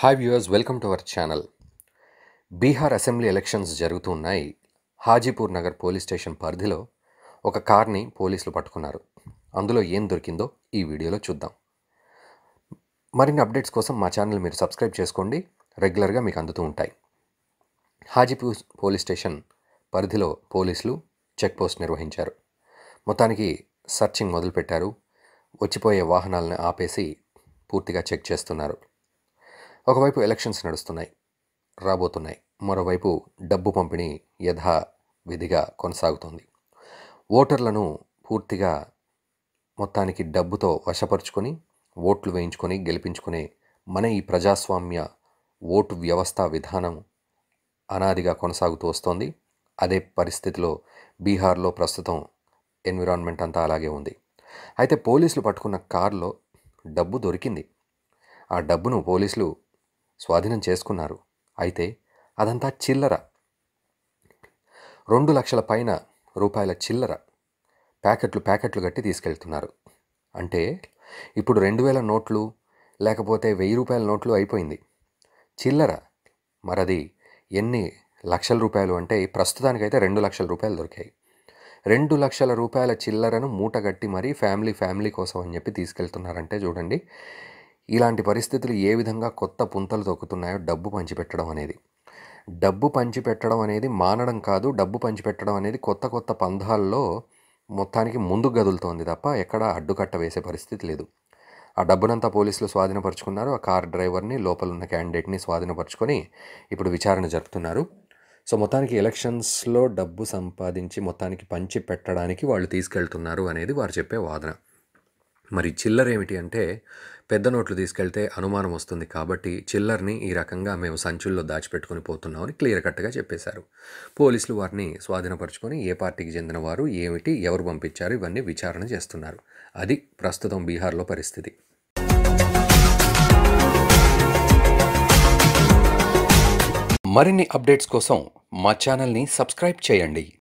hi viewers welcome to our channel Bihar assembly elections జరుగుతూ ఉన్నాయి Hajipur Nagar police station పరిధిలో ఒక కార్ని పోలీసులు పట్టుకున్నారు అందులో ఏం దొరికిందో ఈ వీడియోలో చూద్దాం మరిన్ని అప్డేట్స్ కోసం మా ఛానల్ మీరు సబ్స్క్రైబ్ చేసుకోండి రెగ్యులర్గా మీకు అందుతూ ఉంటాయి హాజీపూర్ పోలీస్ స్టేషన్ పరిధిలో పోలీసులు చెక్ పోస్ట్ నిర్వహించారు మొత్తానికి సర్చింగ్ మొదలుపెట్టారు వచ్చిపోయే వాహనాలను ఆపేసి పూర్తిగా చెక్ చేస్తున్నారు ఒకవైపు ఎలక్షన్స్ నడుస్తున్నాయి రాబోతున్నాయి మరోవైపు డబ్బు పంపిణీ విధిగా కొనసాగుతోంది ఓటర్లను పూర్తిగా మొత్తానికి డబ్బుతో వశపరుచుకొని ఓట్లు వేయించుకొని గెలిపించుకునే మన ఈ ప్రజాస్వామ్య ఓటు వ్యవస్థ విధానం అనాదిగా కొనసాగుతూ వస్తోంది అదే పరిస్థితిలో బీహార్లో ప్రస్తుతం ఎన్విరాన్మెంట్ అంతా అలాగే ఉంది అయితే పోలీసులు పట్టుకున్న కారులో డబ్బు దొరికింది ఆ డబ్బును పోలీసులు స్వాధీనం చేసుకున్నారు అయితే అదంతా చిల్లర రెండు లక్షల పైన రూపాయల చిల్లర ప్యాకెట్లు ప్యాకెట్లు కట్టి తీసుకెళ్తున్నారు అంటే ఇప్పుడు రెండు వేల నోట్లు లేకపోతే వెయ్యి రూపాయల నోట్లు అయిపోయింది చిల్లర మరది ఎన్ని లక్షల రూపాయలు అంటే ప్రస్తుతానికైతే రెండు లక్షల రూపాయలు దొరికాయి రెండు లక్షల రూపాయల చిల్లరను మూటగట్టి మరీ ఫ్యామిలీ ఫ్యామిలీ కోసం అని చెప్పి తీసుకెళ్తున్నారంటే చూడండి ఇలాంటి పరిస్థితులు ఏ విధంగా కొత్త పుంతలు తొక్కుతున్నాయో డబ్బు పంచిపెట్టడం అనేది డబ్బు పంచిపెట్టడం అనేది మానడం కాదు డబ్బు పంచిపెట్టడం అనేది కొత్త కొత్త పంధాల్లో మొత్తానికి ముందుకు గదులుతోంది తప్ప ఎక్కడ అడ్డుకట్ట వేసే పరిస్థితి లేదు ఆ డబ్బునంతా పోలీసులు స్వాధీనపరుచుకున్నారు ఆ కార్ డ్రైవర్ని లోపల ఉన్న క్యాండిడేట్ని స్వాధీనపరుచుకొని ఇప్పుడు విచారణ జరుపుతున్నారు సో మొత్తానికి ఎలక్షన్స్లో డబ్బు సంపాదించి మొత్తానికి పంచి పెట్టడానికి వాళ్ళు తీసుకెళ్తున్నారు అనేది వారు చెప్పే వాదన మరి చిల్లర ఏమిటి అంటే పెద్ద నోట్లు తీసుకెళ్తే అనుమానం వస్తుంది కాబట్టి చిల్లర్ని ఈ రకంగా మేము సంచుల్లో దాచిపెట్టుకుని పోతున్నామని క్లియర్ కట్గా చెప్పేశారు పోలీసులు వారిని స్వాధీనపరుచుకొని ఏ పార్టీకి చెందిన వారు ఏమిటి ఎవరు పంపించారు ఇవన్నీ విచారణ చేస్తున్నారు అది ప్రస్తుతం బీహార్లో పరిస్థితి మరిన్ని అప్డేట్స్ కోసం మా ఛానల్ని సబ్స్క్రైబ్ చేయండి